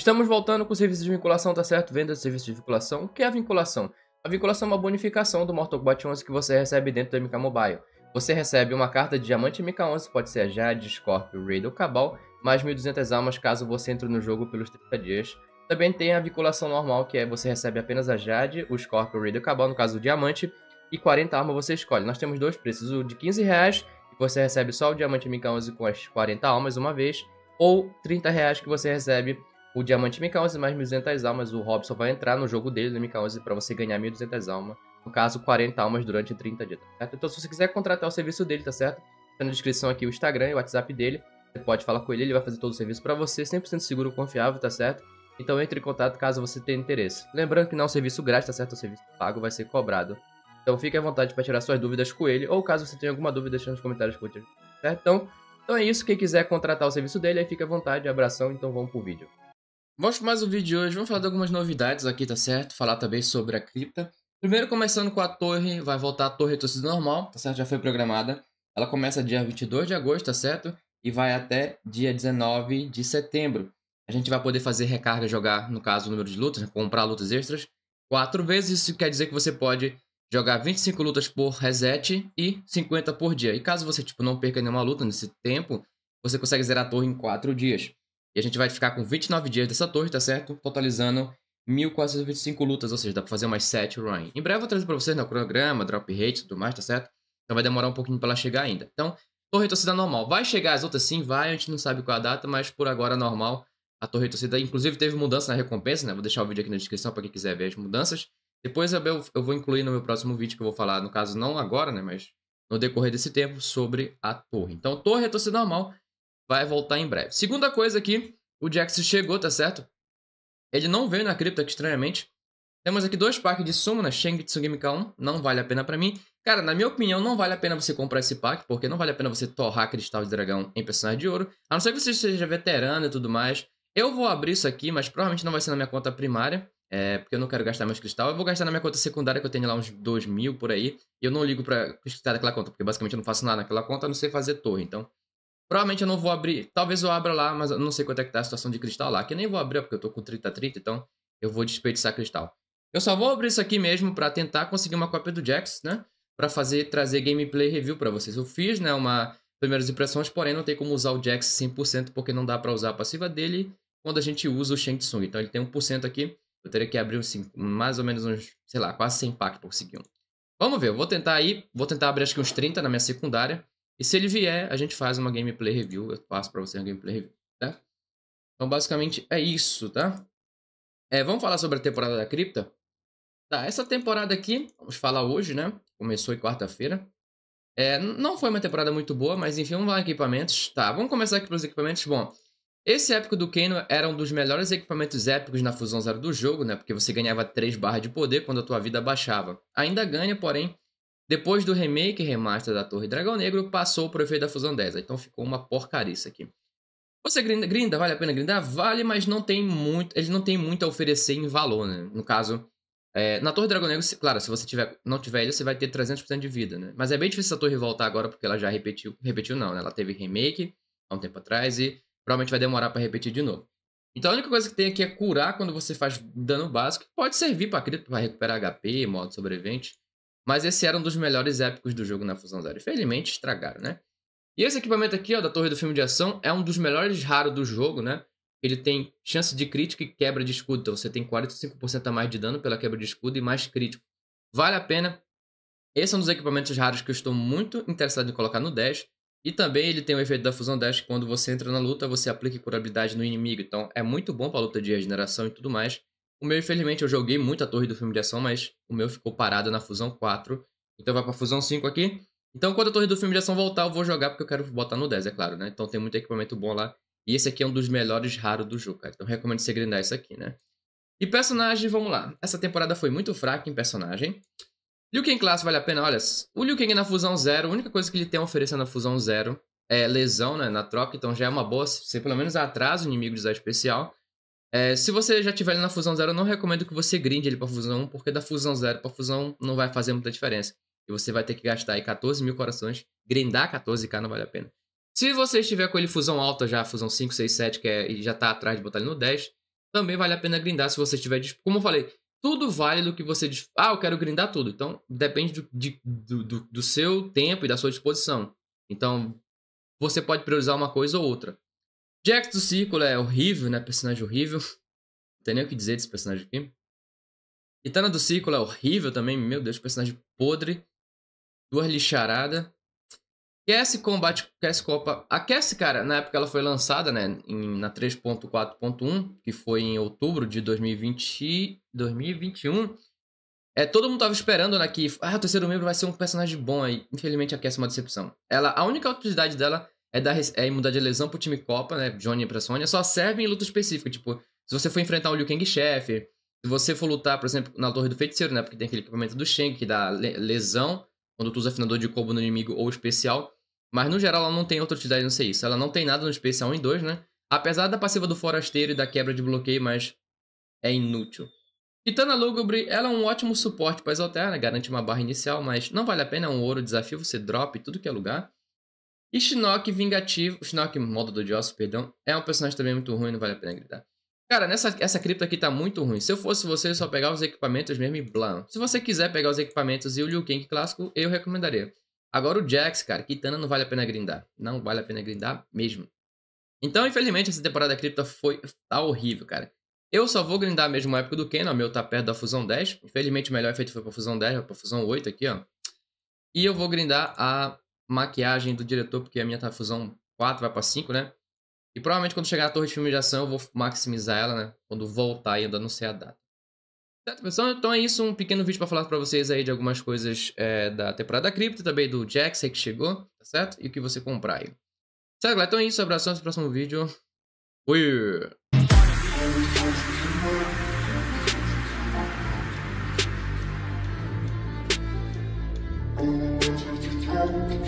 Estamos voltando com o serviço de vinculação, tá certo? Venda de serviço de vinculação. O que é a vinculação? A vinculação é uma bonificação do Mortal Kombat 11 que você recebe dentro do MK Mobile. Você recebe uma carta de diamante MK11, pode ser a Jade, Scorpio, Raid ou Cabal, mais 1.200 almas caso você entre no jogo pelos 30 dias. Também tem a vinculação normal, que é você recebe apenas a Jade, o Scorpio, o Raid ou Cabal, no caso o diamante, e 40 armas você escolhe. Nós temos dois preços, o de 15 reais, que você recebe só o diamante MK11 com as 40 almas uma vez, ou 30 reais que você recebe o diamante MK11 mais 1.200 almas, o Robson vai entrar no jogo dele no MK11 para você ganhar 1.200 almas. No caso, 40 almas durante 30 dias, tá certo? Então, se você quiser contratar o serviço dele, tá certo? Tá na descrição aqui o Instagram e o WhatsApp dele. Você pode falar com ele, ele vai fazer todo o serviço para você, 100% seguro, confiável, tá certo? Então entre em contato caso você tenha interesse. Lembrando que não é um serviço grátis, tá certo? O serviço pago vai ser cobrado. Então fique à vontade para tirar suas dúvidas com ele, ou caso você tenha alguma dúvida, deixa nos comentários que eu tá Certo? Então, então é isso. Quem quiser contratar o serviço dele, aí fica à vontade. Abração, então vamos pro vídeo. Vamos para mais um vídeo de hoje, vamos falar de algumas novidades aqui, tá certo? Falar também sobre a cripta. Primeiro começando com a torre, vai voltar a torre torcida normal, tá certo? Já foi programada. Ela começa dia 22 de agosto, tá certo? E vai até dia 19 de setembro. A gente vai poder fazer recarga, jogar, no caso, o número de lutas, né? comprar lutas extras quatro vezes. Isso quer dizer que você pode jogar 25 lutas por reset e 50 por dia. E caso você tipo, não perca nenhuma luta nesse tempo, você consegue zerar a torre em quatro dias. E a gente vai ficar com 29 dias dessa torre, tá certo? Totalizando 1.425 lutas, ou seja, dá pra fazer umas 7 run. Em breve eu vou trazer pra vocês no né, o cronograma, drop rate e tudo mais, tá certo? Então vai demorar um pouquinho pra ela chegar ainda. Então, torre torcida normal. Vai chegar as outras sim, vai, a gente não sabe qual é a data, mas por agora normal. A torre torcida, inclusive, teve mudança na recompensa, né? Vou deixar o vídeo aqui na descrição para quem quiser ver as mudanças. Depois eu, vou incluir no meu próximo vídeo que eu vou falar, no caso não agora, né? Mas no decorrer desse tempo, sobre a torre. Então, torre torcida normal vai voltar em breve. Segunda coisa aqui, o Jax chegou, tá certo? Ele não veio na cripta, estranhamente. Temos aqui dois packs de Sumona, né? Shang Gimmick 1, não vale a pena para mim. Cara, na minha opinião, não vale a pena você comprar esse pack, porque não vale a pena você torrar cristal de dragão em personagem de ouro. A não ser que você seja veterano e tudo mais. Eu vou abrir isso aqui, mas provavelmente não vai ser na minha conta primária, é, porque eu não quero gastar mais cristal. Eu vou gastar na minha conta secundária, que eu tenho lá uns 2 mil por aí. E eu não ligo pra cristal daquela conta, porque basicamente eu não faço nada naquela conta, a não sei fazer torre. Então, Provavelmente eu não vou abrir. Talvez eu abra lá, mas eu não sei quanto é que tá a situação de cristal lá. Que eu nem vou abrir, porque eu tô com 30-30, então eu vou desperdiçar cristal. Eu só vou abrir isso aqui mesmo para tentar conseguir uma cópia do Jax, né? Para fazer, trazer gameplay review para vocês. Eu fiz, né, uma primeiras impressões, porém não tem como usar o Jax 100% porque não dá para usar a passiva dele quando a gente usa o Shang Tsung. Então ele tem 1% aqui, eu teria que abrir uns, mais ou menos uns, sei lá, quase 100 packs para conseguir um. Vamos ver, eu vou tentar aí, vou tentar abrir acho que uns 30 na minha secundária e se ele vier, a gente faz uma gameplay review, eu passo para você uma gameplay review, tá? Então, basicamente, é isso, tá? É, vamos falar sobre a temporada da cripta? Tá, essa temporada aqui, vamos falar hoje, né? Começou em quarta-feira. É, não foi uma temporada muito boa, mas enfim, vamos lá equipamentos. Tá, vamos começar aqui pelos equipamentos. Bom, esse épico do Kano era um dos melhores equipamentos épicos na Fusão Zero do jogo, né? Porque você ganhava 3 barras de poder quando a tua vida baixava. Ainda ganha, porém, depois do remake e remaster da Torre Dragão Negro, passou pro efeito da Fusão 10. Então ficou uma porcariça aqui. Você grinda, grinda, vale a pena grindar? Vale, mas não tem muito. Ele não tem muito a oferecer em valor, né? No caso, é, na Torre Dragão Negro, claro, se você tiver, não tiver ele, você vai ter 300% de vida, né? Mas é bem difícil essa torre voltar agora, porque ela já repetiu. Repetiu não, né? Ela teve remake há um tempo atrás e provavelmente vai demorar para repetir de novo. Então a única coisa que tem aqui é curar quando você faz dano básico, que pode servir para recuperar HP, modo sobrevivente. Mas esse era um dos melhores épicos do jogo na Fusão Zero. Infelizmente, estragaram, né? E esse equipamento aqui, ó, da torre do filme de ação, é um dos melhores raros do jogo, né? Ele tem chance de crítica e quebra de escudo. Então você tem 45% a mais de dano pela quebra de escudo e mais crítico. Vale a pena. Esse é um dos equipamentos raros que eu estou muito interessado em colocar no 10. E também ele tem o efeito da fusão 10, que quando você entra na luta, você aplica curabilidade no inimigo. Então é muito bom para luta de regeneração e tudo mais. O meu, infelizmente, eu joguei muito a torre do filme de ação, mas o meu ficou parado na Fusão 4. Então vai pra Fusão 5 aqui. Então quando a torre do filme de ação voltar, eu vou jogar porque eu quero botar no 10, é claro, né? Então tem muito equipamento bom lá. E esse aqui é um dos melhores raros do jogo, cara. Então recomendo você grindar isso aqui, né? E personagem, vamos lá. Essa temporada foi muito fraca em personagem. Liu Kang Class vale a pena, olha. O Liu Kang na fusão zero, a única coisa que ele tem a oferecer na fusão zero é lesão, né? Na troca, então já é uma boa. Você pelo menos atrasa o inimigo de usar especial. É, se você já tiver ele na Fusão Zero, eu não recomendo que você grinde ele para Fusão 1, porque da Fusão Zero para Fusão não vai fazer muita diferença. E você vai ter que gastar aí 14 mil corações. Grindar 14k não vale a pena. Se você estiver com ele Fusão alta já, Fusão 5, 6, 7, que é, e já tá atrás de botar ele no 10, também vale a pena grindar se você estiver... Como eu falei, tudo vale do que você Ah, eu quero grindar tudo. Então, depende do, de, do, do, do seu tempo e da sua disposição. Então, você pode priorizar uma coisa ou outra. Jax do Círculo é horrível, né? Personagem horrível. Não tem nem o que dizer desse personagem aqui. Kitana do Círculo é horrível também, meu Deus, personagem podre. Duas lixarada. Cassie Combate, Cassie Copa. A Cassie, cara, na época ela foi lançada, né, em, na 3.4.1, que foi em outubro de 2020, 2021. É, todo mundo tava esperando, né, que ah, o terceiro membro vai ser um personagem bom aí. Infelizmente a Cassie é uma decepção. Ela, a única utilidade dela é, é, mudar é de lesão pro time Copa, né? Johnny pra Sônia, só serve em luta específica. Tipo, se você for enfrentar o Liu Kang chefe, se você for lutar, por exemplo, na Torre do Feiticeiro, né? Porque tem aquele equipamento do Shen que dá lesão quando tu usa afinador de combo no inimigo ou especial. Mas no geral ela não tem outra utilidade não sei isso. Ela não tem nada no especial em 2, né? Apesar da passiva do forasteiro e da quebra de bloqueio, mas é inútil. Kitana Lugubre, ela é um ótimo suporte para exaltar, né? garante uma barra inicial, mas não vale a pena é um ouro desafio, você drop tudo que é lugar. E Shinnok vingativo, Shinnok modo do Joss, perdão, é um personagem também muito ruim, não vale a pena gritar. Cara, nessa, essa cripta aqui tá muito ruim. Se eu fosse você, eu só pegar os equipamentos mesmo e blam. Se você quiser pegar os equipamentos e o Liu Kang clássico, eu recomendaria. Agora o Jax, cara, Kitana não vale a pena grindar. Não vale a pena grindar mesmo. Então, infelizmente, essa temporada cripta foi tá horrível, cara. Eu só vou grindar mesmo a época do Ken, o meu tá perto da Fusão 10. Infelizmente, o melhor efeito foi pra Fusão 10, pra Fusão 8 aqui, ó. E eu vou grindar a maquiagem do diretor, porque a minha tá fusão 4, vai para 5, né? E provavelmente quando chegar a torre de filme de ação, eu vou maximizar ela, né? Quando voltar e ainda anunciar a data. Certo, pessoal? Então é isso, um pequeno vídeo para falar para vocês aí de algumas coisas é, da temporada cripto, também do Jax que chegou, tá certo? E o que você comprar aí. Certo, galera? Então é isso, abraço, até o próximo vídeo. Fui! Thank